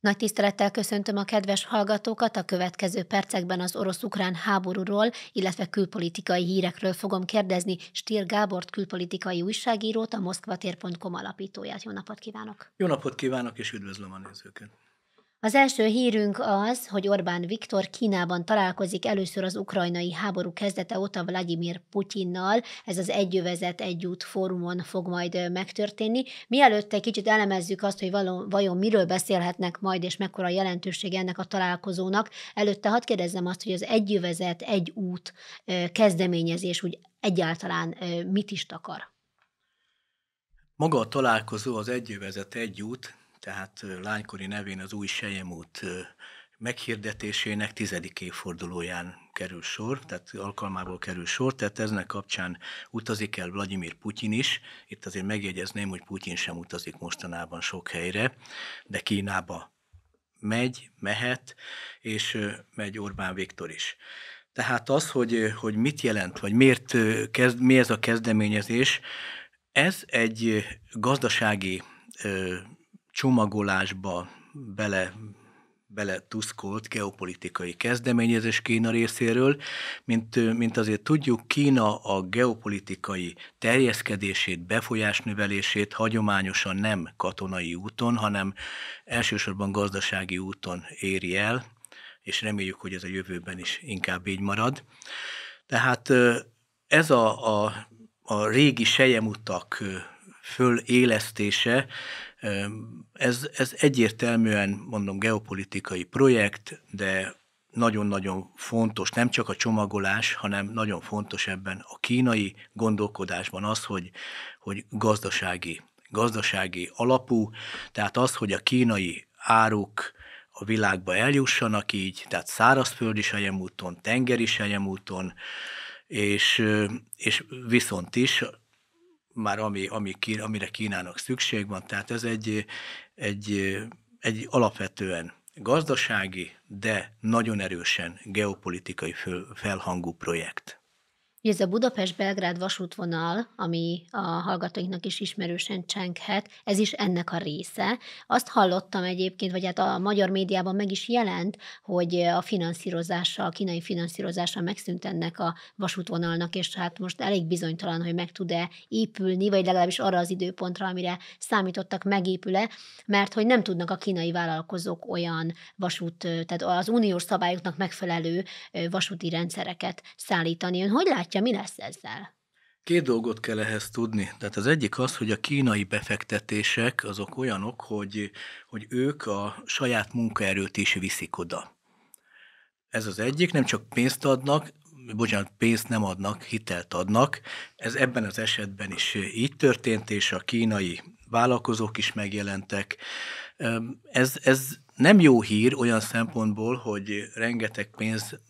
Nagy tisztelettel köszöntöm a kedves hallgatókat, a következő percekben az orosz-ukrán háborúról, illetve külpolitikai hírekről fogom kérdezni Stír Gábort, külpolitikai újságírót, a moszkvatér.com alapítóját. Jó napot kívánok! Jó napot kívánok, és üdvözlöm a nézőket! Az első hírünk az, hogy Orbán Viktor Kínában találkozik először az ukrajnai háború kezdete óta Vladimir Putyinnal. Ez az Egyövezet Egyút fórumon fog majd megtörténni. Mielőtt egy kicsit elemezzük azt, hogy való, vajon miről beszélhetnek majd, és mekkora jelentőség ennek a találkozónak, előtte hadd kérdezzem azt, hogy az Egyövezet Egy út kezdeményezés úgy egyáltalán mit is takar? Maga a találkozó az Egyövezet Egyút tehát lánykori nevén az új Sejemút meghirdetésének tizedik évfordulóján kerül sor, tehát alkalmából kerül sor, tehát eznek kapcsán utazik el Vladimir Putyin is. Itt azért megjegyezném, hogy Putyin sem utazik mostanában sok helyre, de Kínába megy, mehet, és megy Orbán Viktor is. Tehát az, hogy, hogy mit jelent, vagy miért kezd, mi ez a kezdeményezés, ez egy gazdasági csomagolásba bele bele tuszkolt geopolitikai kezdeményezés Kína részéről. Mint, mint azért tudjuk, Kína a geopolitikai terjeszkedését, befolyásnövelését hagyományosan nem katonai úton, hanem elsősorban gazdasági úton éri el, és reméljük, hogy ez a jövőben is inkább így marad. Tehát ez a, a, a régi sejemutak fölélesztése ez, ez egyértelműen, mondom, geopolitikai projekt, de nagyon-nagyon fontos, nem csak a csomagolás, hanem nagyon fontos ebben a kínai gondolkodásban az, hogy, hogy gazdasági, gazdasági alapú, tehát az, hogy a kínai áruk a világba eljussanak így, tehát szárazföldi sejemúton, tengeri sejemúton, és, és viszont is már ami, ami, amire Kínának szükség van. Tehát ez egy, egy, egy alapvetően gazdasági, de nagyon erősen geopolitikai felhangú projekt. Ez a Budapest-Belgrád vasútvonal, ami a hallgatóinknak is ismerősen csenghet, ez is ennek a része. Azt hallottam egyébként, vagy hát a magyar médiában meg is jelent, hogy a finanszírozással, a kínai finanszírozással megszűnt ennek a vasútvonalnak, és hát most elég bizonytalan, hogy meg tud-e épülni, vagy legalábbis arra az időpontra, amire számítottak, megépül-e, mert hogy nem tudnak a kínai vállalkozók olyan vasút, tehát az uniós szabályoknak megfelelő vasúti rendszereket szállítani. Ön hogy látja támogatja, mi lesz ezzel? Két dolgot kell ehhez tudni. Tehát az egyik az, hogy a kínai befektetések azok olyanok, hogy, hogy ők a saját munkaerőt is viszik oda. Ez az egyik, nem csak pénzt adnak, bocsánat, pénzt nem adnak, hitelt adnak. Ez ebben az esetben is így történt, és a kínai vállalkozók is megjelentek. Ez, ez nem jó hír olyan szempontból, hogy rengeteg pénz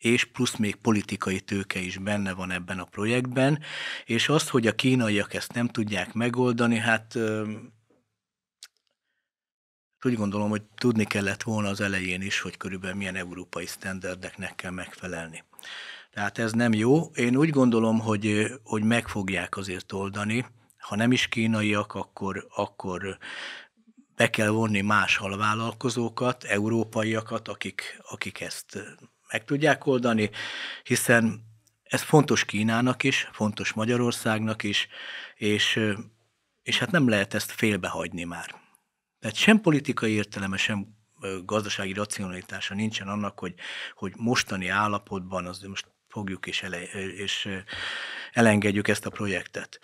és plusz még politikai tőke is benne van ebben a projektben, és azt, hogy a kínaiak ezt nem tudják megoldani, hát, hát úgy gondolom, hogy tudni kellett volna az elején is, hogy körülbelül milyen európai sztenderdeknek kell megfelelni. Tehát ez nem jó. Én úgy gondolom, hogy, hogy meg fogják azért oldani. Ha nem is kínaiak, akkor, akkor be kell vonni más halvállalkozókat, európaiakat, akik, akik ezt meg tudják oldani, hiszen ez fontos Kínának is, fontos Magyarországnak is, és, és hát nem lehet ezt félbehagyni már. Tehát sem politikai értelme, sem gazdasági racionalitása nincsen annak, hogy, hogy mostani állapotban az most fogjuk és, ele, és elengedjük ezt a projektet.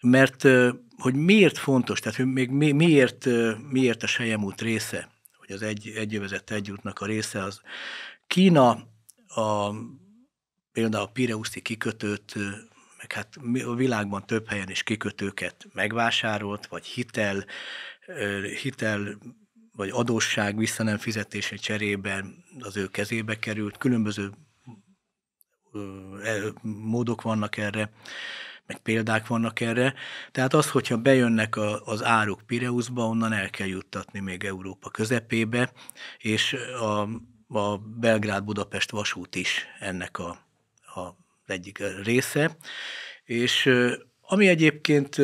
Mert hogy miért fontos, tehát hogy még mi, miért, miért a Sejemút része, hogy az egy, egyövezett egyútnak a része az Kína a, például a Pireuszi kikötőt, meg hát a világban több helyen is kikötőket megvásárolt, vagy hitel, hitel vagy adósság vissza nem fizetése cserében az ő kezébe került, különböző e, módok vannak erre, meg példák vannak erre. Tehát az, hogyha bejönnek a, az áruk Pireuszba, onnan el kell juttatni még Európa közepébe, és a, a Belgrád-Budapest vasút is ennek a, a egyik része, és ami egyébként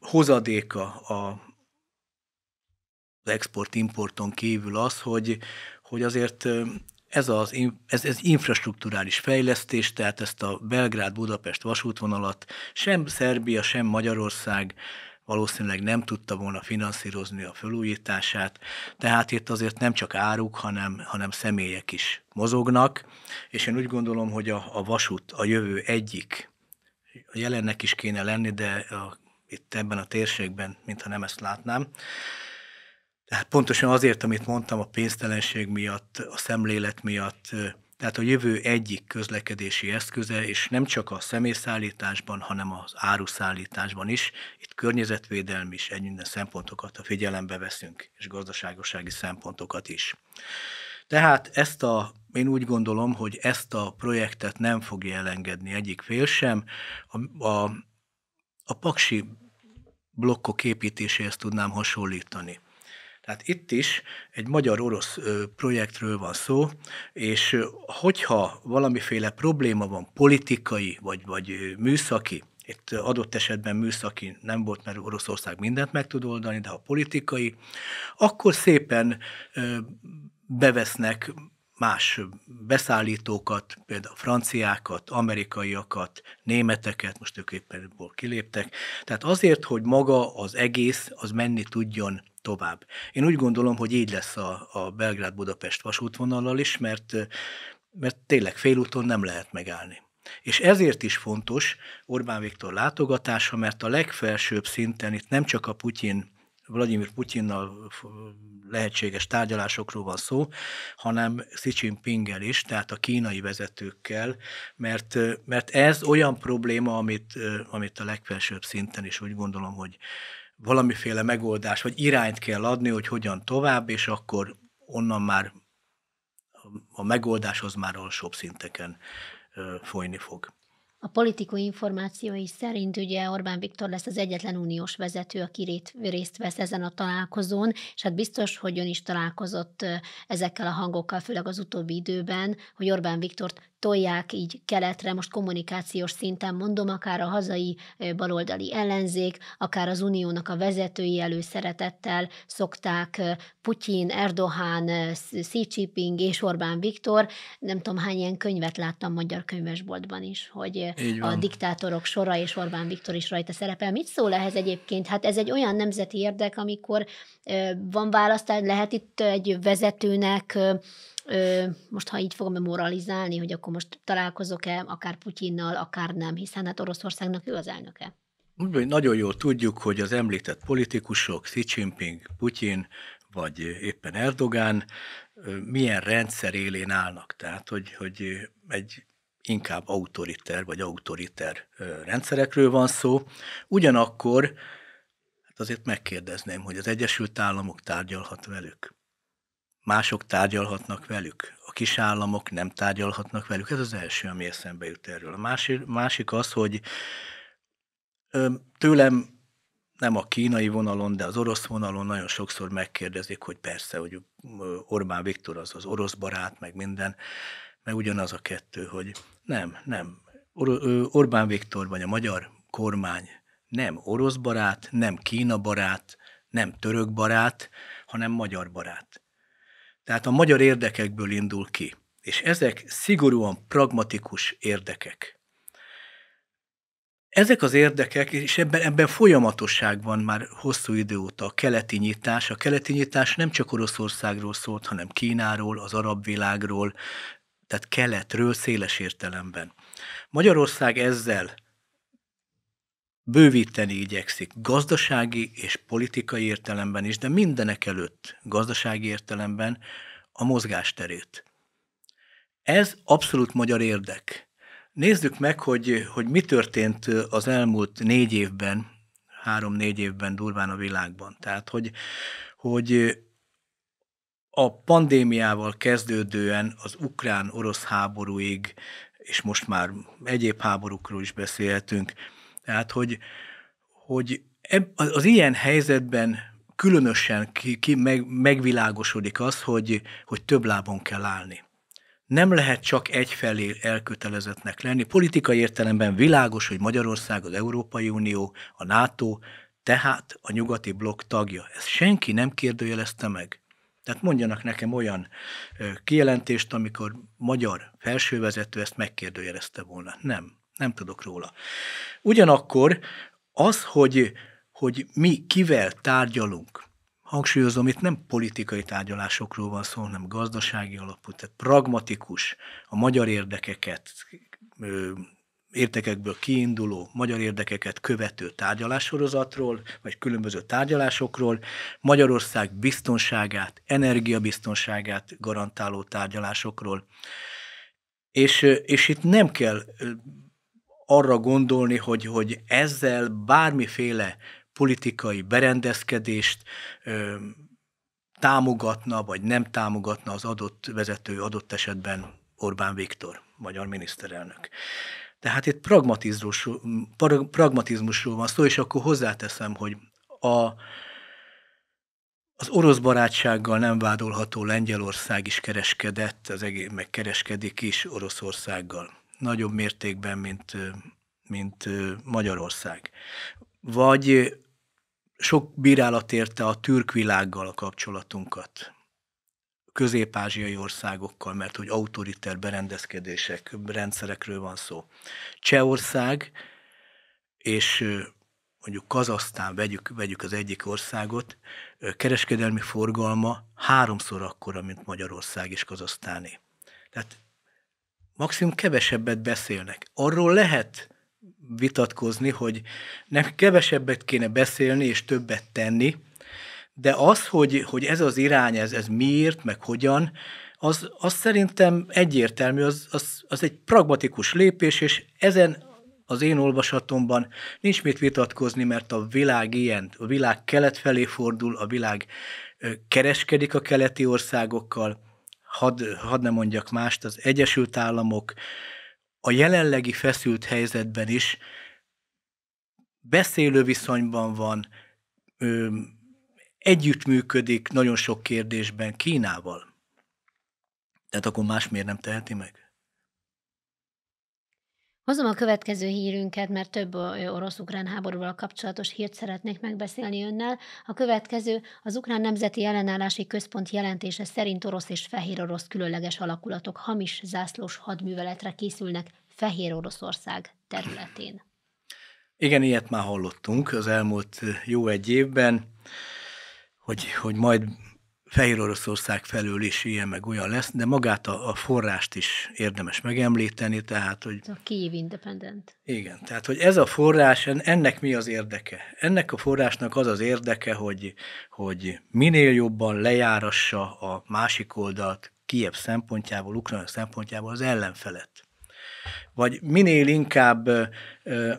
hozadéka a az export-importon kívül az, hogy, hogy azért ez az ez, ez infrastruktúrális fejlesztés, tehát ezt a Belgrád-Budapest vasútvonalat sem Szerbia, sem Magyarország valószínűleg nem tudta volna finanszírozni a felújítását, tehát itt azért nem csak áruk, hanem, hanem személyek is mozognak, és én úgy gondolom, hogy a, a vasút a jövő egyik, a jelennek is kéne lenni, de a, itt ebben a térségben, mintha nem ezt látnám, tehát pontosan azért, amit mondtam, a pénztelenség miatt, a szemlélet miatt, tehát a jövő egyik közlekedési eszköze, és nem csak a személyszállításban, hanem az áruszállításban is. Itt környezetvédelmi is egy minden szempontokat a figyelembe veszünk, és gazdaságosági szempontokat is. Tehát ezt a, én úgy gondolom, hogy ezt a projektet nem fogja elengedni egyik fél sem. A, a, a paksi blokkok építéséhez tudnám hasonlítani. Tehát itt is egy magyar-orosz projektről van szó, és hogyha valamiféle probléma van politikai vagy, vagy műszaki, itt adott esetben műszaki nem volt, mert Oroszország mindent meg tud oldani, de ha politikai, akkor szépen bevesznek más beszállítókat, például franciákat, amerikaiakat, németeket, most ők éppen kiléptek. Tehát azért, hogy maga az egész az menni tudjon tovább. Én úgy gondolom, hogy így lesz a, a Belgrád-Budapest vasútvonallal is, mert, mert tényleg félúton nem lehet megállni. És ezért is fontos Orbán Viktor látogatása, mert a legfelsőbb szinten itt nem csak a Putyin Vladimir Putyinnal lehetséges tárgyalásokról van szó, hanem Xi Jinpinggel is, tehát a kínai vezetőkkel, mert, mert ez olyan probléma, amit, amit a legfelsőbb szinten is úgy gondolom, hogy, valamiféle megoldás, vagy irányt kell adni, hogy hogyan tovább, és akkor onnan már a megoldáshoz már alsóbb szinteken folyni fog. A politikai információi szerint ugye Orbán Viktor lesz az egyetlen uniós vezető, aki részt vesz ezen a találkozón, és hát biztos, hogy ön is találkozott ezekkel a hangokkal, főleg az utóbbi időben, hogy Orbán Viktort tolják így keletre, most kommunikációs szinten mondom, akár a hazai baloldali ellenzék, akár az uniónak a vezetői előszeretettel szokták Putyin, Erdohán, Xi Jinping és Orbán Viktor, nem tudom hány ilyen könyvet láttam magyar könyvesboltban is, hogy a diktátorok sora és Orbán Viktor is rajta szerepel. Mit szól ehhez egyébként? Hát ez egy olyan nemzeti érdek, amikor van választás, lehet itt egy vezetőnek most ha így fogom moralizálni, hogy akkor most találkozok-e akár Putyinnal, akár nem, hiszen hát Oroszországnak ő az elnöke. Nagyon jól tudjuk, hogy az említett politikusok, Xi Jinping, Putyin, vagy éppen Erdogán milyen rendszer élén állnak. Tehát, hogy, hogy egy inkább autoriter vagy autoriter rendszerekről van szó. Ugyanakkor hát azért megkérdezném, hogy az Egyesült Államok tárgyalhat velük mások tárgyalhatnak velük, a kis államok nem tárgyalhatnak velük. Ez az első, ami eszembe jut erről. A másik, másik az, hogy tőlem nem a kínai vonalon, de az orosz vonalon nagyon sokszor megkérdezik, hogy persze, hogy Orbán Viktor az az orosz barát, meg minden, meg ugyanaz a kettő, hogy nem, nem. Or- Orbán Viktor vagy a magyar kormány nem orosz barát, nem Kína barát, nem török barát, hanem magyar barát. Tehát a magyar érdekekből indul ki. És ezek szigorúan pragmatikus érdekek. Ezek az érdekek, és ebben, ebben folyamatosság van már hosszú idő óta a keleti nyitás. A keleti nyitás nem csak Oroszországról szólt, hanem Kínáról, az arab világról, tehát keletről széles értelemben. Magyarország ezzel bővíteni igyekszik gazdasági és politikai értelemben is, de mindenek előtt gazdasági értelemben a mozgásterét. Ez abszolút magyar érdek. Nézzük meg, hogy, hogy mi történt az elmúlt négy évben, három-négy évben durván a világban. Tehát, hogy, hogy a pandémiával kezdődően az ukrán-orosz háborúig, és most már egyéb háborúkról is beszélhetünk, tehát, hogy, hogy az ilyen helyzetben különösen ki, ki meg, megvilágosodik az, hogy, hogy több lábon kell állni. Nem lehet csak egyfelé elkötelezettnek lenni. Politikai értelemben világos, hogy Magyarország, az Európai Unió, a NATO, tehát a nyugati blokk tagja. Ezt senki nem kérdőjelezte meg. Tehát mondjanak nekem olyan kijelentést, amikor magyar felsővezető ezt megkérdőjelezte volna. Nem. Nem tudok róla. Ugyanakkor az, hogy, hogy mi kivel tárgyalunk, hangsúlyozom, itt nem politikai tárgyalásokról van szó, hanem gazdasági alapú, tehát pragmatikus, a magyar érdekeket ö, értekekből kiinduló, magyar érdekeket követő tárgyalássorozatról, vagy különböző tárgyalásokról, Magyarország biztonságát, energiabiztonságát garantáló tárgyalásokról. És, és itt nem kell arra gondolni, hogy, hogy ezzel bármiféle politikai berendezkedést ö, támogatna vagy nem támogatna az adott vezető, adott esetben Orbán Viktor, magyar miniszterelnök. Tehát itt pragmatizmusról, van szó, és akkor hozzáteszem, hogy a, az orosz barátsággal nem vádolható Lengyelország is kereskedett, az egész, meg kereskedik is Oroszországgal nagyobb mértékben, mint, mint Magyarország. Vagy sok bírálat érte a türk világgal a kapcsolatunkat, közép-ázsiai országokkal, mert hogy autoriter berendezkedések, rendszerekről van szó. Csehország és mondjuk Kazasztán, vegyük, vegyük az egyik országot, kereskedelmi forgalma háromszor akkora, mint Magyarország és Kazasztáné. Tehát maximum kevesebbet beszélnek. Arról lehet vitatkozni, hogy nem kevesebbet kéne beszélni és többet tenni, de az, hogy, hogy ez az irány, ez, ez miért, meg hogyan, az, az szerintem egyértelmű, az, az, az egy pragmatikus lépés, és ezen az én olvasatomban nincs mit vitatkozni, mert a világ ilyen, a világ kelet felé fordul, a világ kereskedik a keleti országokkal, hadd had ne mondjak mást, az Egyesült Államok a jelenlegi feszült helyzetben is beszélő viszonyban van, ö, együttműködik nagyon sok kérdésben Kínával. Tehát akkor más miért nem teheti meg? Hozom a következő hírünket, mert több orosz-ukrán háborúval kapcsolatos hírt szeretnék megbeszélni önnel. A következő az Ukrán Nemzeti Ellenállási Központ jelentése szerint orosz és fehér orosz különleges alakulatok hamis zászlós hadműveletre készülnek Fehér Oroszország területén. Igen, ilyet már hallottunk az elmúlt jó egy évben, hogy, hogy majd Fehér Oroszország felől is ilyen meg olyan lesz, de magát a, a forrást is érdemes megemlíteni, tehát, hogy... A Kiev Independent. Igen, tehát, hogy ez a forrás, ennek mi az érdeke? Ennek a forrásnak az az érdeke, hogy, hogy minél jobban lejárassa a másik oldalt Kiev szempontjából, Ukrajna szempontjából az ellenfelet vagy minél inkább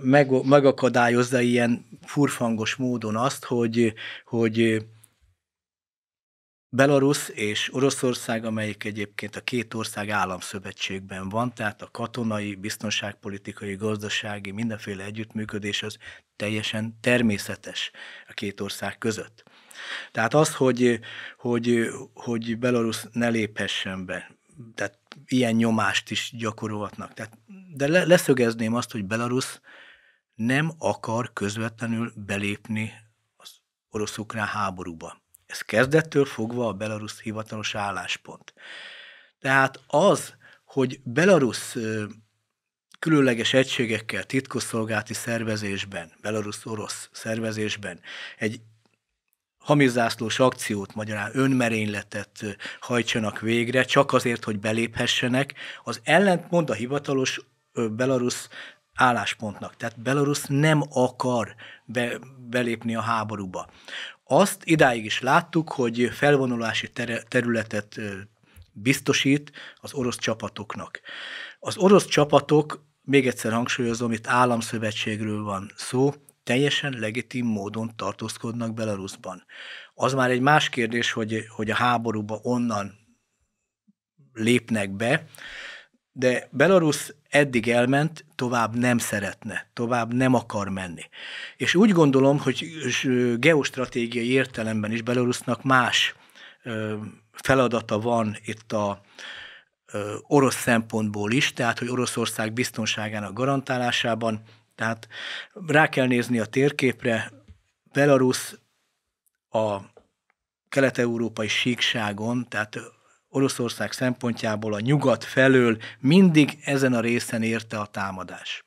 meg, megakadályozza ilyen furfangos módon azt, hogy, hogy Belarus és Oroszország, amelyik egyébként a két ország államszövetségben van, tehát a katonai, biztonságpolitikai, gazdasági, mindenféle együttműködés az teljesen természetes a két ország között. Tehát az, hogy, hogy, hogy Belarus ne léphessen be, tehát ilyen nyomást is gyakorolhatnak. Tehát, de leszögezném azt, hogy Belarus nem akar közvetlenül belépni az orosz-ukrán háborúba. Ez kezdettől fogva a belarusz hivatalos álláspont. Tehát az, hogy Belarus különleges egységekkel, titkosszolgálati szervezésben, belarusz-orosz szervezésben egy hamizászlós akciót, magyarán önmerényletet hajtsanak végre, csak azért, hogy beléphessenek, az ellentmond a hivatalos belarusz álláspontnak. Tehát Belarus nem akar be, belépni a háborúba. Azt idáig is láttuk, hogy felvonulási ter- területet biztosít az orosz csapatoknak. Az orosz csapatok, még egyszer hangsúlyozom, itt államszövetségről van szó, teljesen legitim módon tartózkodnak Belarusban. Az már egy más kérdés, hogy, hogy a háborúba onnan lépnek be, de Belarus eddig elment, tovább nem szeretne, tovább nem akar menni. És úgy gondolom, hogy geostratégiai értelemben is Belarusnak más feladata van itt a orosz szempontból is, tehát hogy Oroszország biztonságának garantálásában, tehát rá kell nézni a térképre, Belarus a kelet-európai síkságon, tehát Oroszország szempontjából a nyugat felől mindig ezen a részen érte a támadás.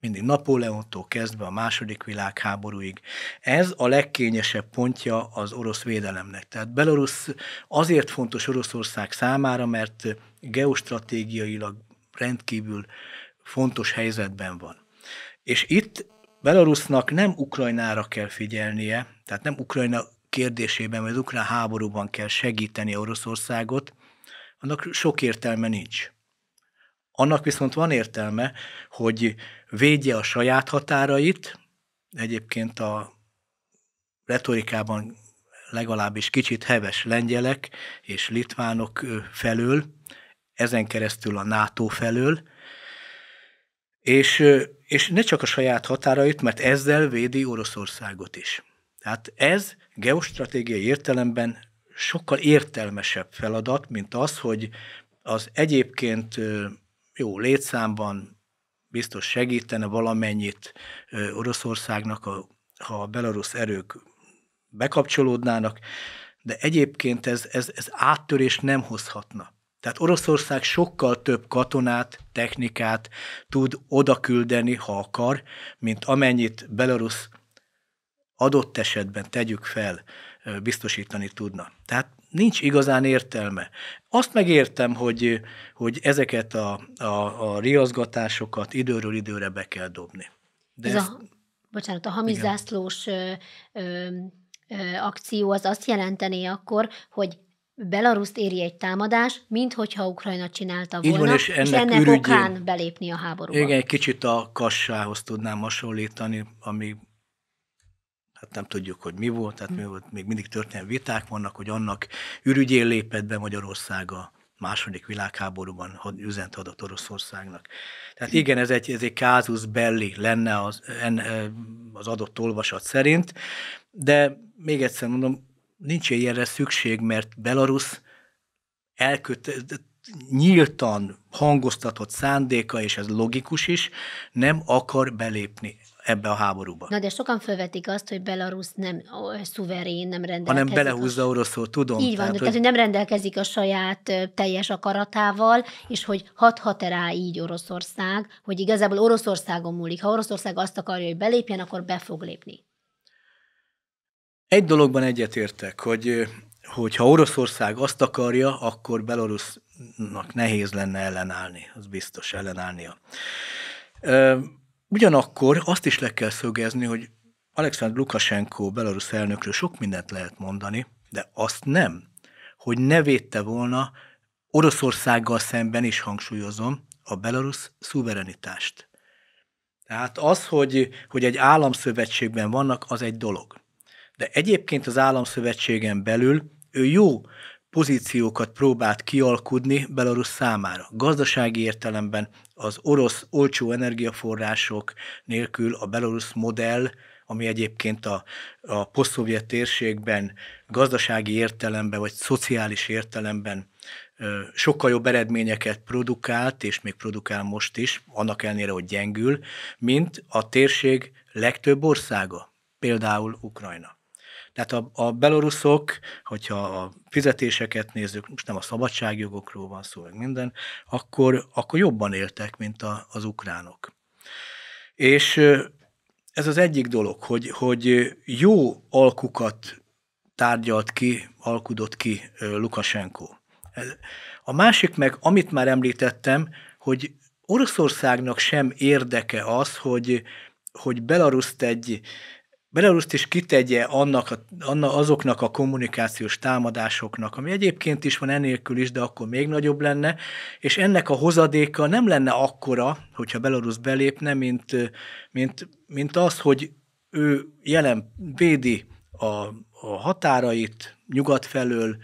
Mindig Napóleontól kezdve a második világháborúig. Ez a legkényesebb pontja az orosz védelemnek. Tehát Belarus azért fontos Oroszország számára, mert geostratégiailag rendkívül fontos helyzetben van. És itt Belarusnak nem Ukrajnára kell figyelnie, tehát nem Ukrajna kérdésében, vagy az ukrán háborúban kell segíteni Oroszországot, annak sok értelme nincs. Annak viszont van értelme, hogy védje a saját határait, egyébként a retorikában legalábbis kicsit heves lengyelek és litvánok felől, ezen keresztül a NATO felől, és, és ne csak a saját határait, mert ezzel védi Oroszországot is. Tehát ez geostratégiai értelemben sokkal értelmesebb feladat, mint az, hogy az egyébként jó létszámban biztos segítene valamennyit Oroszországnak, ha a belarusz erők bekapcsolódnának, de egyébként ez, ez, ez áttörés nem hozhatna. Tehát Oroszország sokkal több katonát, technikát tud oda küldeni, ha akar, mint amennyit Belarus adott esetben tegyük fel, biztosítani tudna. Tehát nincs igazán értelme. Azt megértem, hogy, hogy ezeket a, a, a riaszgatásokat időről időre be kell dobni. De Ez ezt, a, bocsánat, a hamizászlós ö, ö, ö, akció az azt jelentené akkor, hogy Belaruszt éri egy támadás, mint hogyha Ukrajna csinálta volna, van, és ennek, és ennek ürügyén, okán belépni a háborúba. Igen, egy kicsit a kassához tudnám hasonlítani, ami hát nem tudjuk, hogy mi volt, tehát mi volt, még mindig történelmi viták vannak, hogy annak ürügyén lépett be Magyarország a második világháborúban üzent adott Oroszországnak. Tehát igen, ez egy, ez egy kázus belli lenne az, en, az adott olvasat szerint, de még egyszer mondom, nincs ilyenre szükség, mert Belarus elköt, nyíltan hangoztatott szándéka, és ez logikus is, nem akar belépni ebbe a háborúba. Na de sokan felvetik azt, hogy Belarus nem szuverén, nem rendelkezik. Hanem belehúzza a... oroszul, tudom. Így van, tehát, hogy... tehát hogy nem rendelkezik a saját teljes akaratával, és hogy hathat-e rá így Oroszország, hogy igazából Oroszországon múlik. Ha Oroszország azt akarja, hogy belépjen, akkor be fog lépni. Egy dologban egyetértek, hogy hogy ha Oroszország azt akarja, akkor Belarusnak nehéz lenne ellenállni, az biztos ellenállnia. Ugyanakkor azt is le kell szögezni, hogy Alexander Lukashenko belarusz elnökről sok mindent lehet mondani, de azt nem, hogy ne védte volna Oroszországgal szemben is hangsúlyozom a belarusz szuverenitást. Tehát az, hogy, hogy egy államszövetségben vannak, az egy dolog. De egyébként az államszövetségen belül ő jó pozíciókat próbált kialkudni Belarus számára. Gazdasági értelemben, az orosz olcsó energiaforrások nélkül a belorusz modell, ami egyébként a, a posztszovjet térségben gazdasági értelemben vagy szociális értelemben sokkal jobb eredményeket produkált, és még produkál most is, annak ellenére, hogy gyengül, mint a térség legtöbb országa, például Ukrajna. Tehát a, a beloruszok, hogyha a fizetéseket nézzük, most nem a szabadságjogokról van szó, meg minden, akkor, akkor jobban éltek, mint a, az ukránok. És ez az egyik dolog, hogy, hogy jó alkukat tárgyalt ki, alkudott ki Lukasenko. A másik meg, amit már említettem, hogy Oroszországnak sem érdeke az, hogy, hogy Belaruszt egy Belarust is kitegye annak a, anna, azoknak a kommunikációs támadásoknak, ami egyébként is van enélkül is, de akkor még nagyobb lenne, és ennek a hozadéka nem lenne akkora, hogyha Belarus belépne, mint, mint, mint az, hogy ő jelen védi a, a határait nyugat felől,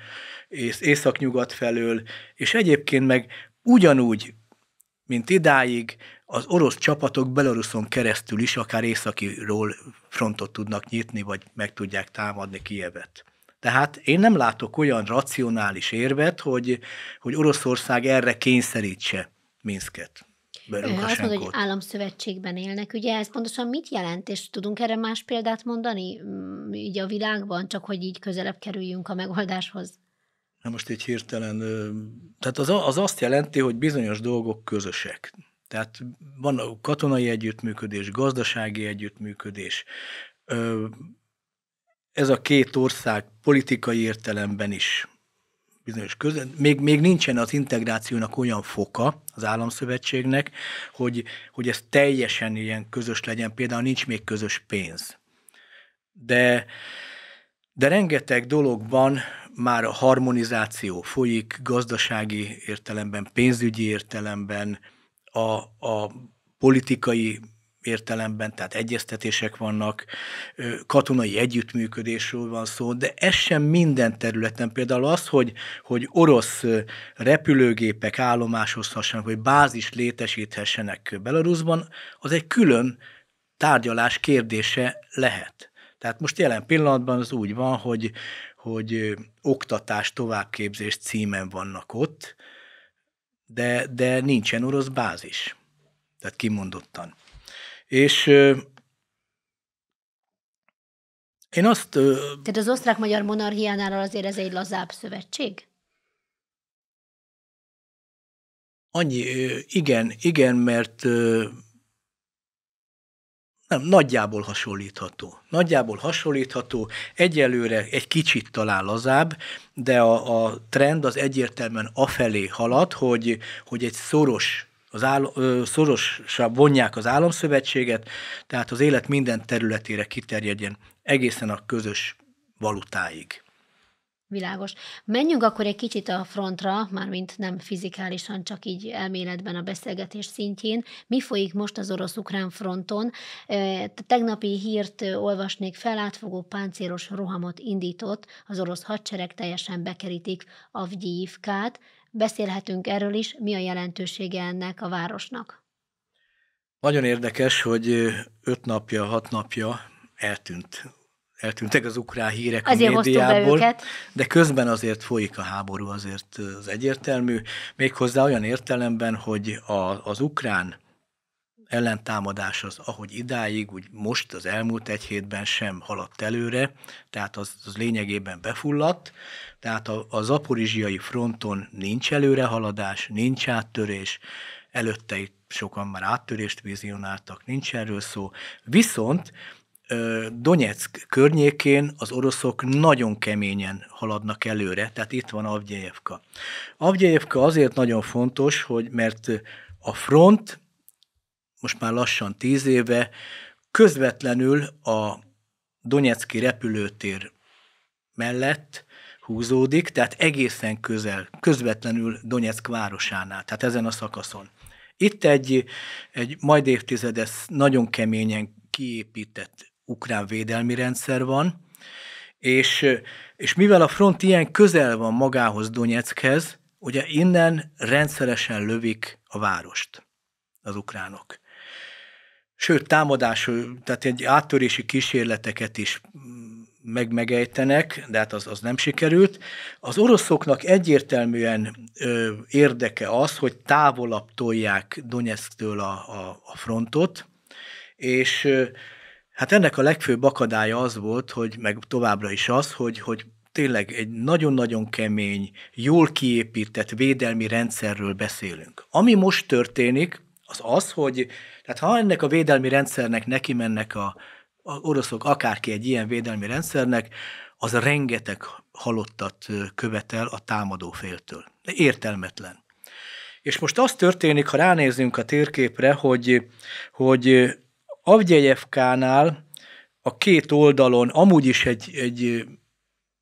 és észak-nyugat felől, és egyébként meg ugyanúgy, mint idáig, az orosz csapatok Belaruszon keresztül is akár északiról frontot tudnak nyitni, vagy meg tudják támadni Kievet. Tehát én nem látok olyan racionális érvet, hogy, hogy Oroszország erre kényszerítse Minsket. Ha azt mondod, hogy államszövetségben élnek, ugye ez pontosan mit jelent, és tudunk erre más példát mondani, mm, így a világban, csak hogy így közelebb kerüljünk a megoldáshoz? Na most így hirtelen, tehát az, az azt jelenti, hogy bizonyos dolgok közösek. Tehát van a katonai együttműködés, gazdasági együttműködés. Ez a két ország politikai értelemben is bizonyos közel. Még, még nincsen az integrációnak olyan foka az államszövetségnek, hogy, hogy ez teljesen ilyen közös legyen. Például nincs még közös pénz. De, de rengeteg dologban már a harmonizáció folyik gazdasági értelemben, pénzügyi értelemben, a, a politikai értelemben, tehát egyeztetések vannak, katonai együttműködésről van szó, de ez sem minden területen. Például az, hogy, hogy orosz repülőgépek állomáshozhassanak, vagy bázis létesíthessenek Belarusban, az egy külön tárgyalás kérdése lehet. Tehát most jelen pillanatban az úgy van, hogy, hogy oktatás, továbbképzés címen vannak ott, de, de nincsen orosz bázis. Tehát kimondottan. És ö, én azt... Tehát az osztrák-magyar monarchiánál azért ez egy lazább szövetség? Annyi, igen, igen, mert nem, nagyjából hasonlítható. Nagyjából hasonlítható, egyelőre egy kicsit talán lazább, de a, a trend az egyértelműen afelé halad, hogy, hogy egy szoros az áll, szorosabb vonják az államszövetséget, tehát az élet minden területére kiterjedjen egészen a közös valutáig. Világos. Menjünk akkor egy kicsit a frontra, mármint nem fizikálisan, csak így elméletben a beszélgetés szintjén. Mi folyik most az orosz-ukrán fronton? Tegnapi hírt olvasnék fel, átfogó páncélos rohamot indított, az orosz hadsereg teljesen bekerítik Avgyívkát. Beszélhetünk erről is, mi a jelentősége ennek a városnak? Nagyon érdekes, hogy öt napja, hat napja eltűnt eltűntek az ukrán hírek azért a médiából, de közben azért folyik a háború, azért az egyértelmű, méghozzá olyan értelemben, hogy a, az ukrán ellentámadás az, ahogy idáig, úgy most az elmúlt egy hétben sem haladt előre, tehát az, az lényegében befulladt, tehát a, a zaporizsiai fronton nincs előrehaladás, nincs áttörés, előtte itt sokan már áttörést vizionáltak, nincs erről szó, viszont Donetsk környékén az oroszok nagyon keményen haladnak előre, tehát itt van Avgyejevka. Avgyejevka azért nagyon fontos, hogy mert a front most már lassan tíz éve közvetlenül a Donetszki repülőtér mellett húzódik, tehát egészen közel, közvetlenül Donetsk városánál, tehát ezen a szakaszon. Itt egy, egy majd évtizedes, nagyon keményen kiépített ukrán védelmi rendszer van, és, és mivel a front ilyen közel van magához Donetskhez, ugye innen rendszeresen lövik a várost az ukránok. Sőt, támadás, tehát egy áttörési kísérleteket is meg megejtenek, de hát az, az nem sikerült. Az oroszoknak egyértelműen ö, érdeke az, hogy távolabb tolják Donetsktől a, a, a frontot, és ö, Hát ennek a legfőbb akadálya az volt, hogy meg továbbra is az, hogy, hogy tényleg egy nagyon-nagyon kemény, jól kiépített védelmi rendszerről beszélünk. Ami most történik, az az, hogy tehát ha ennek a védelmi rendszernek neki mennek a, a oroszok, akárki egy ilyen védelmi rendszernek, az rengeteg halottat követel a támadó féltől. De értelmetlen. És most az történik, ha ránézünk a térképre, hogy, hogy Avgyejevkánál a két oldalon amúgy is egy, egy,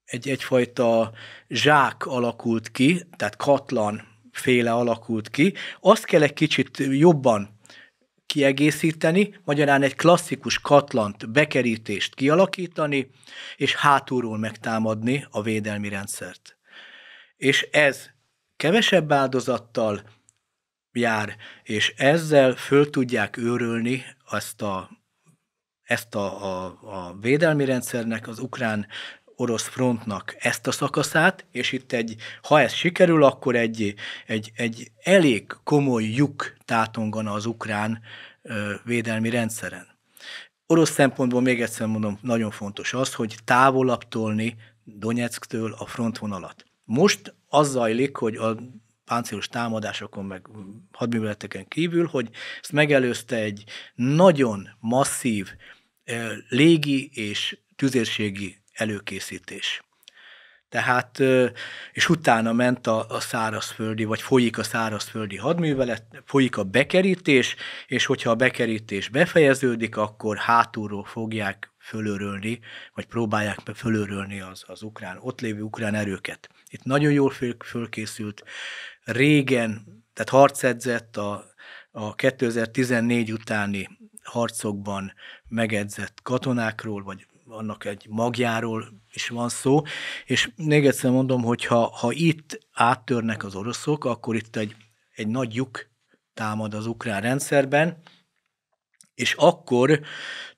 egy egyfajta zsák alakult ki, tehát katlan féle alakult ki. Azt kell egy kicsit jobban kiegészíteni, magyarán egy klasszikus katlant, bekerítést kialakítani, és hátulról megtámadni a védelmi rendszert. És ez kevesebb áldozattal, jár, és ezzel föl tudják őrölni ezt a, ezt a, a, a védelmi rendszernek, az ukrán orosz frontnak ezt a szakaszát, és itt egy, ha ez sikerül, akkor egy, egy, egy elég komoly lyuk tátongana az ukrán ö, védelmi rendszeren. Orosz szempontból még egyszer mondom, nagyon fontos az, hogy távolabb tolni Donetsktől a frontvonalat. Most az zajlik, hogy a páncélos támadásokon, meg hadműveleteken kívül, hogy ezt megelőzte egy nagyon masszív eh, légi és tüzérségi előkészítés. Tehát, és utána ment a, a szárazföldi, vagy folyik a szárazföldi hadművelet, folyik a bekerítés, és hogyha a bekerítés befejeződik, akkor hátulról fogják fölörölni, vagy próbálják fölörölni az, az ukrán, ott lévő ukrán erőket. Itt nagyon jól föl, fölkészült, régen, tehát harcedzett a, a 2014 utáni harcokban megedzett katonákról, vagy annak egy magjáról is van szó, és még egyszer mondom, hogy ha, ha itt áttörnek az oroszok, akkor itt egy, egy nagy lyuk támad az ukrán rendszerben, és akkor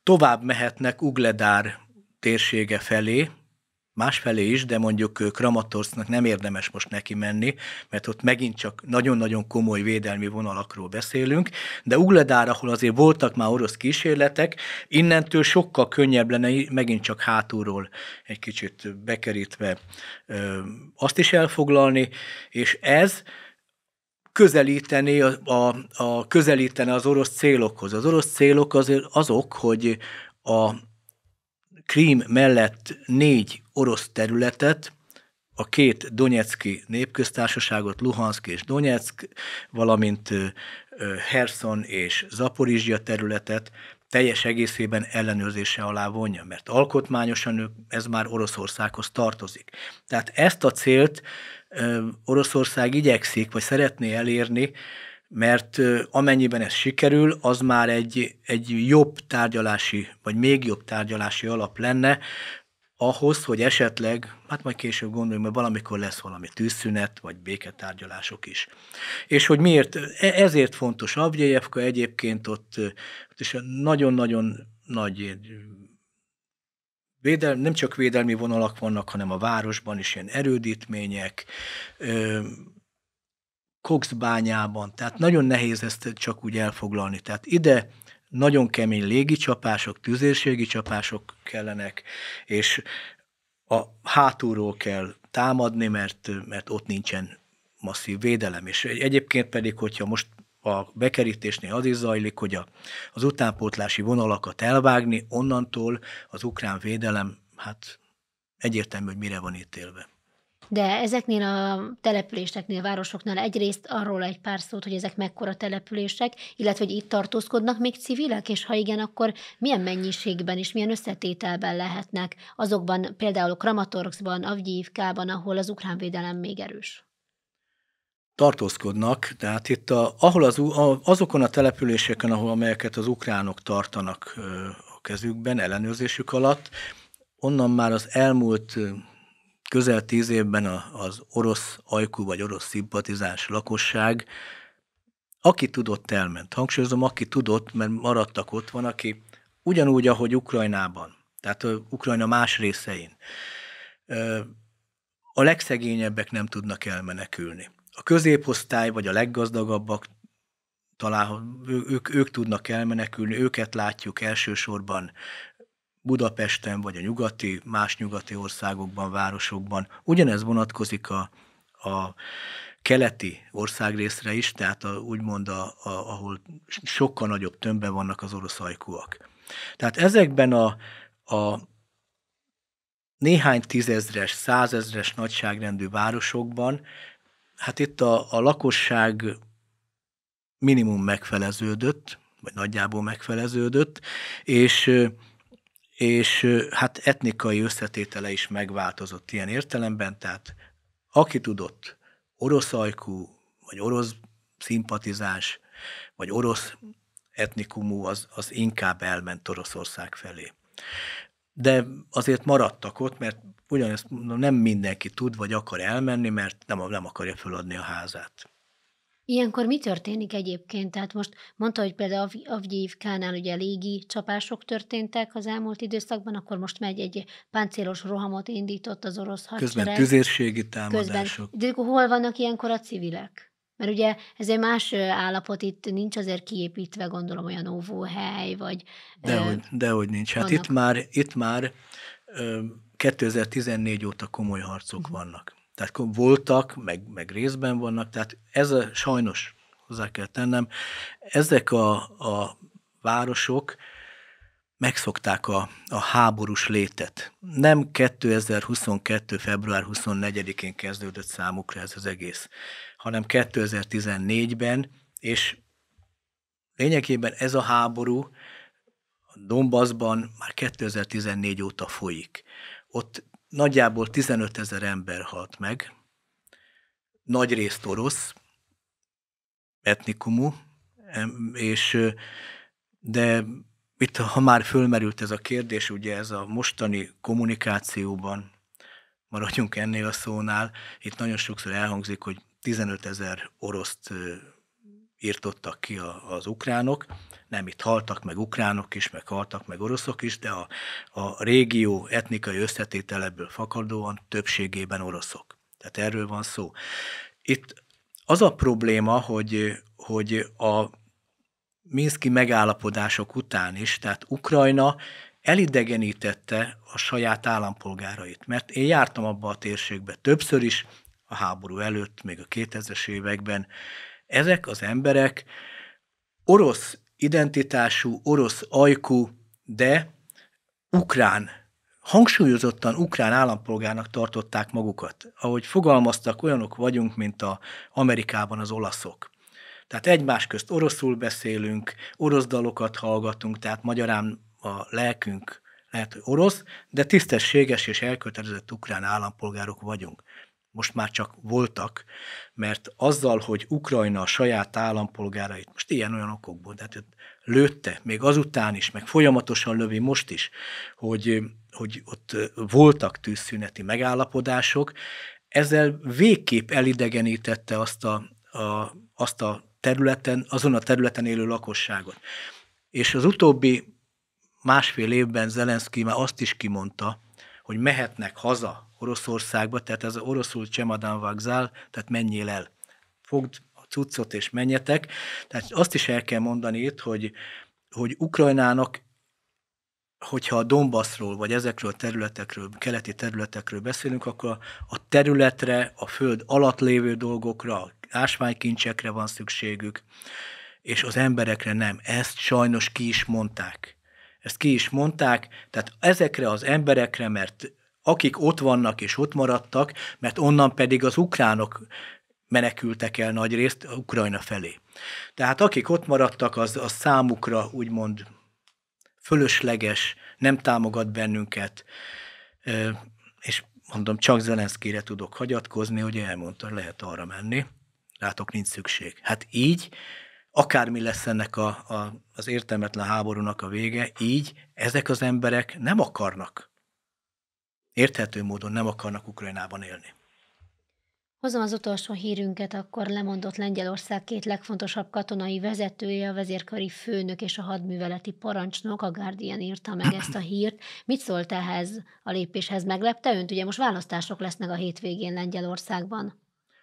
tovább mehetnek Ugledár térsége felé, másfelé is, de mondjuk Kramatorsznak nem érdemes most neki menni, mert ott megint csak nagyon-nagyon komoly védelmi vonalakról beszélünk, de Ugledár, ahol azért voltak már orosz kísérletek, innentől sokkal könnyebb lenne megint csak hátulról egy kicsit bekerítve azt is elfoglalni, és ez közelíteni a, a, a közelítene az orosz célokhoz. Az orosz célok az, azok, hogy a Krím mellett négy orosz területet, a két Donetszki népköztársaságot, Luhansk és Donetsk, valamint Herson és Zaporizsia területet teljes egészében ellenőrzése alá vonja, mert alkotmányosan ez már Oroszországhoz tartozik. Tehát ezt a célt Oroszország igyekszik, vagy szeretné elérni mert amennyiben ez sikerül, az már egy, egy jobb tárgyalási, vagy még jobb tárgyalási alap lenne, ahhoz, hogy esetleg, hát majd később gondoljunk, mert valamikor lesz valami tűzszünet, vagy béketárgyalások is. És hogy miért, e, ezért fontos Avgyejevka egyébként ott, ott is nagyon-nagyon nagy védel, nem csak védelmi vonalak vannak, hanem a városban is ilyen erődítmények, kokszbányában, tehát nagyon nehéz ezt csak úgy elfoglalni. Tehát ide nagyon kemény légicsapások, tüzérségi csapások kellenek, és a hátulról kell támadni, mert, mert ott nincsen masszív védelem. És egyébként pedig, hogyha most a bekerítésnél az is zajlik, hogy a, az utánpótlási vonalakat elvágni, onnantól az ukrán védelem, hát egyértelmű, hogy mire van ítélve. De ezeknél a településeknél, városoknál egyrészt arról egy pár szót, hogy ezek mekkora települések, illetve hogy itt tartózkodnak még civilek, és ha igen, akkor milyen mennyiségben és milyen összetételben lehetnek azokban, például Kramatorxban, Avgyívkában, ahol az ukrán védelem még erős? tartózkodnak, tehát itt a, ahol az, a, azokon a településeken, ahol amelyeket az ukránok tartanak a kezükben, ellenőrzésük alatt, onnan már az elmúlt közel tíz évben az orosz ajkú vagy orosz szimpatizáns lakosság, aki tudott, elment. Hangsúlyozom, aki tudott, mert maradtak ott, van, aki ugyanúgy, ahogy Ukrajnában, tehát Ukrajna más részein. A legszegényebbek nem tudnak elmenekülni. A középosztály vagy a leggazdagabbak talán ők, ők, ők tudnak elmenekülni, őket látjuk elsősorban Budapesten, vagy a nyugati, más nyugati országokban, városokban. Ugyanez vonatkozik a, a keleti országrészre is, tehát a, úgymond, a, a, ahol sokkal nagyobb tömbben vannak az orosz ajkúak. Tehát ezekben a, a néhány tízezres, százezres nagyságrendű városokban, hát itt a, a lakosság minimum megfeleződött, vagy nagyjából megfeleződött, és és hát etnikai összetétele is megváltozott ilyen értelemben, tehát aki tudott orosz ajkú, vagy orosz szimpatizás, vagy orosz etnikumú, az, az inkább elment Oroszország felé. De azért maradtak ott, mert ugyanezt mondom, nem mindenki tud vagy akar elmenni, mert nem, nem akarja föladni a házát. Ilyenkor mi történik egyébként? Tehát most mondta, hogy például Avgyívkánál ugye légi csapások történtek az elmúlt időszakban, akkor most megy egy páncélos rohamot indított az orosz hadsereg. Közben tüzérségi támadások. Közben, de hol vannak ilyenkor a civilek? Mert ugye ez egy más állapot, itt nincs azért kiépítve, gondolom, olyan óvóhely, vagy... Dehogy, ö, dehogy nincs. Hát vannak. itt már, itt már ö, 2014 óta komoly harcok uh-huh. vannak. Tehát voltak, meg, meg részben vannak, tehát ez a, sajnos hozzá kell tennem, ezek a, a városok megszokták a, a háborús létet. Nem 2022. február 24-én kezdődött számukra ez az egész, hanem 2014-ben, és lényegében ez a háború Donbassban már 2014 óta folyik. Ott nagyjából 15 ezer ember halt meg, nagy részt orosz, etnikumú, és de itt, ha már fölmerült ez a kérdés, ugye ez a mostani kommunikációban, maradjunk ennél a szónál, itt nagyon sokszor elhangzik, hogy 15 ezer oroszt írtottak ki a, az ukránok. Nem itt haltak meg ukránok is, meg haltak meg oroszok is, de a, a régió etnikai összetételeből fakadóan többségében oroszok. Tehát erről van szó. Itt az a probléma, hogy, hogy a Minszki megállapodások után is, tehát Ukrajna elidegenítette a saját állampolgárait, mert én jártam abba a térségbe többször is, a háború előtt, még a 2000-es években, ezek az emberek orosz identitású, orosz ajkú, de ukrán, hangsúlyozottan ukrán állampolgárnak tartották magukat. Ahogy fogalmaztak, olyanok vagyunk, mint a Amerikában az olaszok. Tehát egymás közt oroszul beszélünk, orosz dalokat hallgatunk, tehát magyarán a lelkünk lehet, hogy orosz, de tisztességes és elkötelezett ukrán állampolgárok vagyunk most már csak voltak, mert azzal, hogy Ukrajna a saját állampolgárait most ilyen-olyan okokból, tehát lőtte, még azután is, meg folyamatosan lövi most is, hogy, hogy ott voltak tűzszüneti megállapodások, ezzel végképp elidegenítette azt a, a, azt a területen, azon a területen élő lakosságot. És az utóbbi másfél évben Zelenszky már azt is kimondta, hogy mehetnek haza Oroszországba, tehát ez az oroszul csemadán vagzál, tehát menjél el. Fogd a cuccot és menjetek. Tehát azt is el kell mondani itt, hogy, hogy Ukrajnának hogyha a Donbassról, vagy ezekről a területekről, keleti területekről beszélünk, akkor a területre, a föld alatt lévő dolgokra, ásványkincsekre van szükségük, és az emberekre nem. Ezt sajnos ki is mondták. Ezt ki is mondták, tehát ezekre az emberekre, mert akik ott vannak és ott maradtak, mert onnan pedig az ukránok menekültek el nagy részt Ukrajna felé. Tehát akik ott maradtak, az, az számukra úgymond fölösleges, nem támogat bennünket, és mondom, csak Zelenszkére tudok hagyatkozni, hogy elmondta, lehet arra menni, látok, nincs szükség. Hát így, akármi lesz ennek a, a, az értelmetlen háborúnak a vége, így ezek az emberek nem akarnak érthető módon nem akarnak Ukrajnában élni. Hozom az utolsó hírünket, akkor lemondott Lengyelország két legfontosabb katonai vezetője, a vezérkari főnök és a hadműveleti parancsnok, a Guardian írta meg ezt a hírt. Mit szólt ehhez a lépéshez? Meglepte önt? Ugye most választások lesznek a hétvégén Lengyelországban.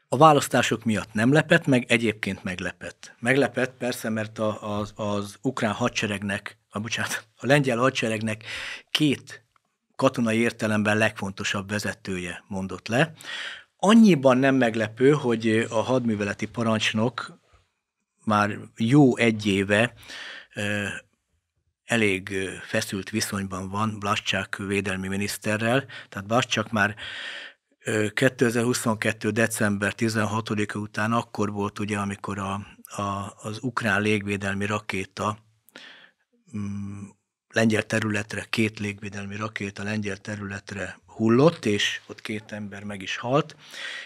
A választások miatt nem lepett, meg egyébként meglepett. Meglepett persze, mert a, az, az ukrán hadseregnek, a, bocsánat, a lengyel hadseregnek két katonai értelemben legfontosabb vezetője mondott le. Annyiban nem meglepő, hogy a hadműveleti parancsnok már jó egy éve elég feszült viszonyban van Blascsák védelmi miniszterrel, tehát Blascsák már 2022. december 16-a után akkor volt ugye, amikor a, a, az ukrán légvédelmi rakéta mm, lengyel területre két légvédelmi rakéta lengyel területre hullott, és ott két ember meg is halt,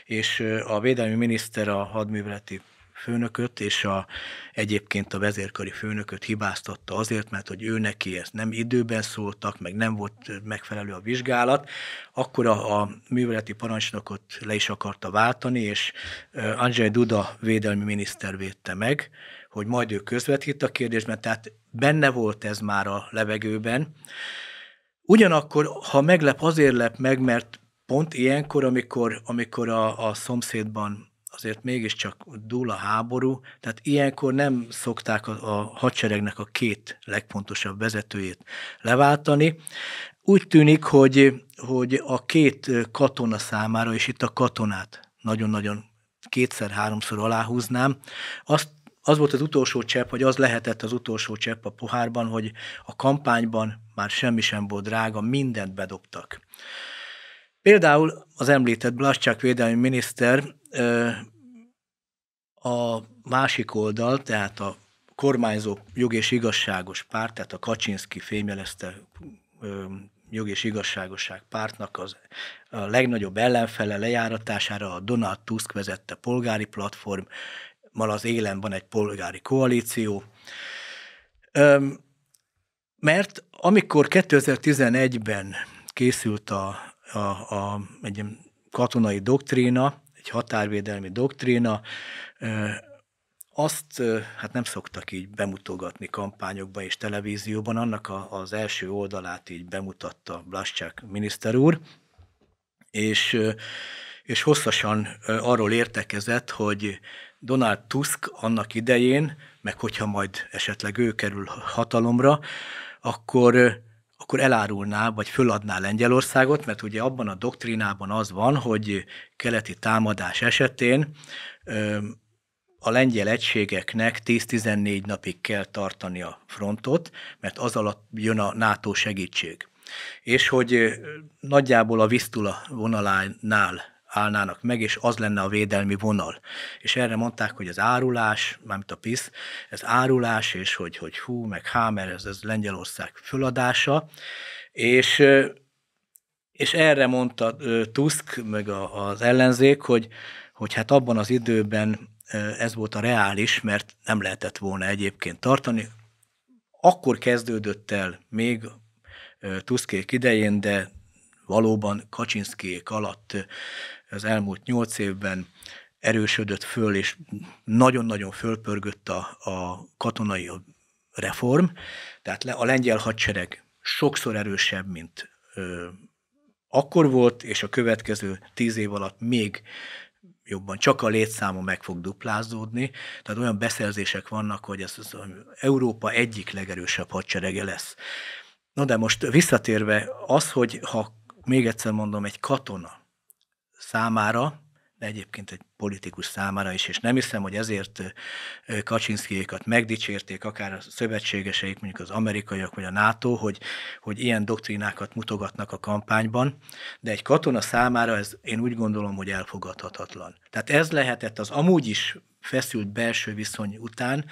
és a védelmi miniszter a hadműveleti főnököt, és a, egyébként a vezérkari főnököt hibáztatta azért, mert hogy ő neki ezt nem időben szóltak, meg nem volt megfelelő a vizsgálat, akkor a, a műveleti parancsnokot le is akarta váltani, és Andrzej Duda védelmi miniszter védte meg, hogy majd ő közvetít a kérdésben, tehát benne volt ez már a levegőben. Ugyanakkor, ha meglep, azért lep meg, mert pont ilyenkor, amikor, amikor a, a szomszédban azért mégiscsak dúl a háború, tehát ilyenkor nem szokták a, a hadseregnek a két legfontosabb vezetőjét leváltani. Úgy tűnik, hogy, hogy a két katona számára, és itt a katonát nagyon-nagyon kétszer-háromszor aláhúznám, azt az volt az utolsó csepp, vagy az lehetett az utolsó csepp a pohárban, hogy a kampányban már semmi sem volt drága, mindent bedobtak. Például az említett Blaszcsák védelmi miniszter a másik oldal, tehát a kormányzó jog és igazságos párt, tehát a Kaczynszki fémjelezte jog és igazságosság pártnak az a legnagyobb ellenfele lejáratására a Donald Tusk vezette polgári platform, ma az élen van egy polgári koalíció. Mert amikor 2011-ben készült a a, a, egy katonai doktrína, egy határvédelmi doktrína, azt hát nem szoktak így bemutogatni kampányokban és televízióban, annak a, az első oldalát így bemutatta Blaszczák miniszter úr, és, és hosszasan arról értekezett, hogy Donald Tusk annak idején, meg hogyha majd esetleg ő kerül hatalomra, akkor akkor elárulná, vagy föladná Lengyelországot, mert ugye abban a doktrínában az van, hogy keleti támadás esetén a lengyel egységeknek 10-14 napig kell tartani a frontot, mert az alatt jön a NATO segítség. És hogy nagyjából a Visztula vonalánál állnának meg, és az lenne a védelmi vonal. És erre mondták, hogy az árulás, mármint a PISZ, ez árulás, és hogy, hogy hú, meg hámer, ez, ez Lengyelország föladása, és és erre mondta Tusk, meg az ellenzék, hogy, hogy hát abban az időben ez volt a reális, mert nem lehetett volna egyébként tartani. Akkor kezdődött el még Tuskék idején, de valóban Kaczynszkék alatt az elmúlt nyolc évben erősödött föl, és nagyon-nagyon fölpörgött a, a katonai reform. Tehát a lengyel hadsereg sokszor erősebb, mint ö, akkor volt, és a következő tíz év alatt még jobban, csak a létszáma meg fog duplázódni. Tehát olyan beszerzések vannak, hogy ez az Európa egyik legerősebb hadserege lesz. Na de most visszatérve az, hogy ha még egyszer mondom, egy katona számára, de egyébként egy politikus számára is, és nem hiszem, hogy ezért Kaczynszkijékat megdicsérték, akár a szövetségeseik, mondjuk az amerikaiak vagy a NATO, hogy, hogy ilyen doktrinákat mutogatnak a kampányban, de egy katona számára ez én úgy gondolom, hogy elfogadhatatlan. Tehát ez lehetett az amúgy is feszült belső viszony után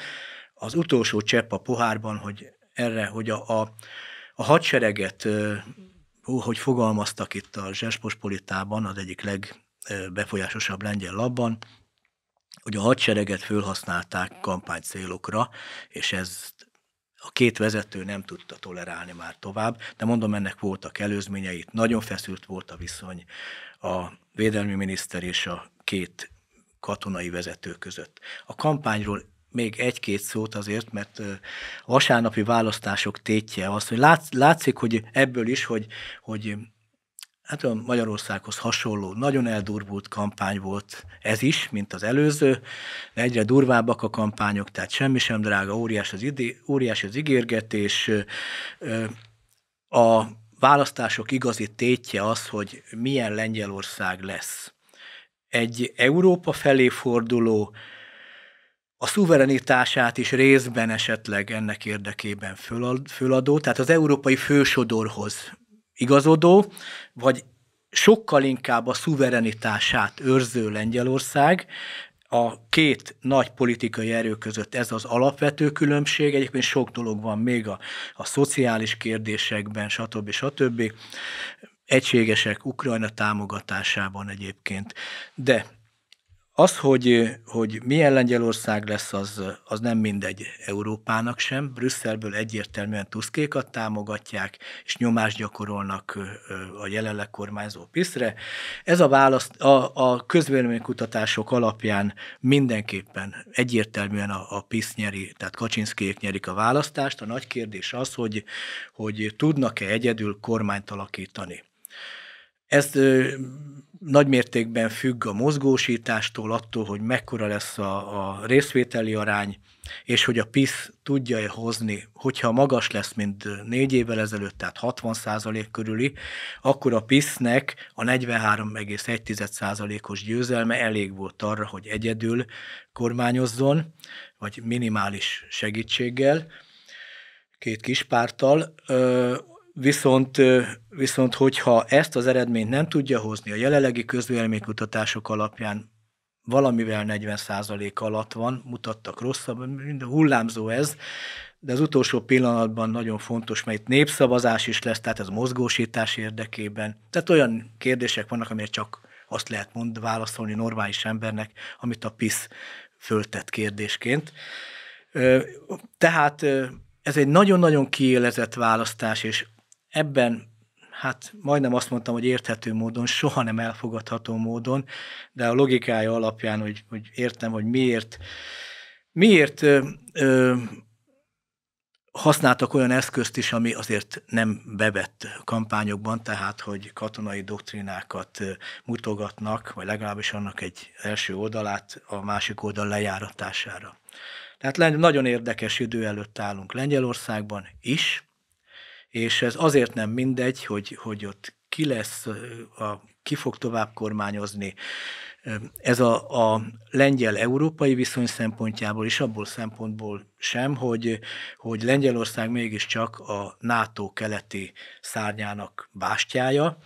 az utolsó csepp a pohárban, hogy erre, hogy a, a, a hadsereget hogy fogalmaztak itt a Zsespospolitában, az egyik legbefolyásosabb lengyel labban, hogy a hadsereget fölhasználták kampány célokra, és ez a két vezető nem tudta tolerálni már tovább, de mondom, ennek voltak előzményei, nagyon feszült volt a viszony a védelmi miniszter és a két katonai vezető között. A kampányról még egy-két szót azért, mert vasárnapi választások tétje az, hogy látszik, hogy ebből is, hogy, hogy hát a Magyarországhoz hasonló, nagyon eldurvult kampány volt ez is, mint az előző, de egyre durvábbak a kampányok, tehát semmi sem drága, óriás az, idé, óriás az ígérgetés. A választások igazi tétje az, hogy milyen Lengyelország lesz. Egy Európa felé forduló, a szuverenitását is részben esetleg ennek érdekében föladó, tehát az európai fősodorhoz igazodó, vagy sokkal inkább a szuverenitását őrző Lengyelország, a két nagy politikai erő között ez az alapvető különbség, egyébként sok dolog van még a, a szociális kérdésekben, stb. stb. Egységesek Ukrajna támogatásában egyébként. De az, hogy, hogy milyen Lengyelország lesz, az, az nem mindegy Európának sem. Brüsszelből egyértelműen Tuszkékat támogatják, és nyomást gyakorolnak a jelenleg kormányzó piszre. Ez a válasz a, a közvéleménykutatások alapján mindenképpen egyértelműen a, a PISZ nyeri, tehát Kaczynszkék nyerik a választást. A nagy kérdés az, hogy, hogy tudnak-e egyedül kormányt alakítani. Ezt nagymértékben függ a mozgósítástól, attól, hogy mekkora lesz a, a részvételi arány, és hogy a PISZ tudja-e hozni, hogyha magas lesz, mint négy évvel ezelőtt, tehát 60 százalék körüli, akkor a PISZ-nek a 43,1 százalékos győzelme elég volt arra, hogy egyedül kormányozzon, vagy minimális segítséggel, két kis párttal. Viszont, viszont hogyha ezt az eredményt nem tudja hozni, a jelenlegi közvéleménykutatások alapján valamivel 40% alatt van, mutattak rosszabb, mind hullámzó ez, de az utolsó pillanatban nagyon fontos, mert itt népszavazás is lesz, tehát ez mozgósítás érdekében. Tehát olyan kérdések vannak, amire csak azt lehet mond, válaszolni normális embernek, amit a PISZ föltett kérdésként. Tehát ez egy nagyon-nagyon kiélezett választás, és ebben hát majdnem azt mondtam, hogy érthető módon, soha nem elfogadható módon, de a logikája alapján, hogy, hogy értem, hogy miért, miért ö, ö, használtak olyan eszközt is, ami azért nem bevett kampányokban, tehát hogy katonai doktrinákat mutogatnak, vagy legalábbis annak egy első oldalát a másik oldal lejáratására. Tehát nagyon érdekes idő előtt állunk Lengyelországban is, és ez azért nem mindegy, hogy, hogy ott ki lesz, a, ki fog tovább kormányozni. Ez a, a lengyel-európai viszony szempontjából és abból szempontból sem, hogy, hogy Lengyelország mégiscsak a NATO keleti szárnyának bástyája.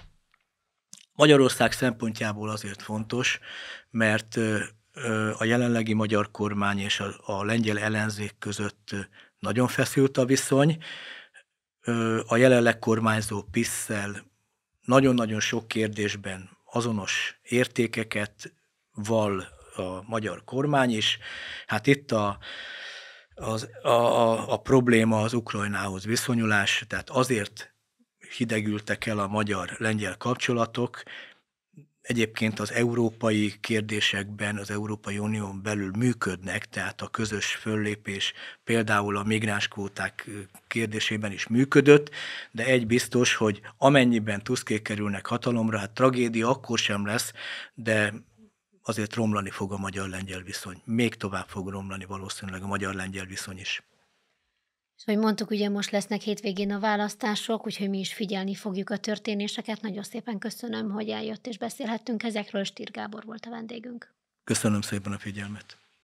Magyarország szempontjából azért fontos, mert a jelenlegi magyar kormány és a, a lengyel ellenzék között nagyon feszült a viszony, a jelenleg kormányzó PISZ-szel nagyon-nagyon sok kérdésben azonos értékeket val a magyar kormány, és hát itt a, az, a, a, a probléma az Ukrajnához viszonyulás, tehát azért hidegültek el a magyar-lengyel kapcsolatok, egyébként az európai kérdésekben, az Európai Unión belül működnek, tehát a közös föllépés például a migránskvóták kérdésében is működött, de egy biztos, hogy amennyiben Tuszkék kerülnek hatalomra, hát tragédia akkor sem lesz, de azért romlani fog a magyar-lengyel viszony. Még tovább fog romlani valószínűleg a magyar-lengyel viszony is. És mondtuk, ugye most lesznek hétvégén a választások, úgyhogy mi is figyelni fogjuk a történéseket. Nagyon szépen köszönöm, hogy eljött és beszélhettünk ezekről. Stirgábor volt a vendégünk. Köszönöm szépen a figyelmet.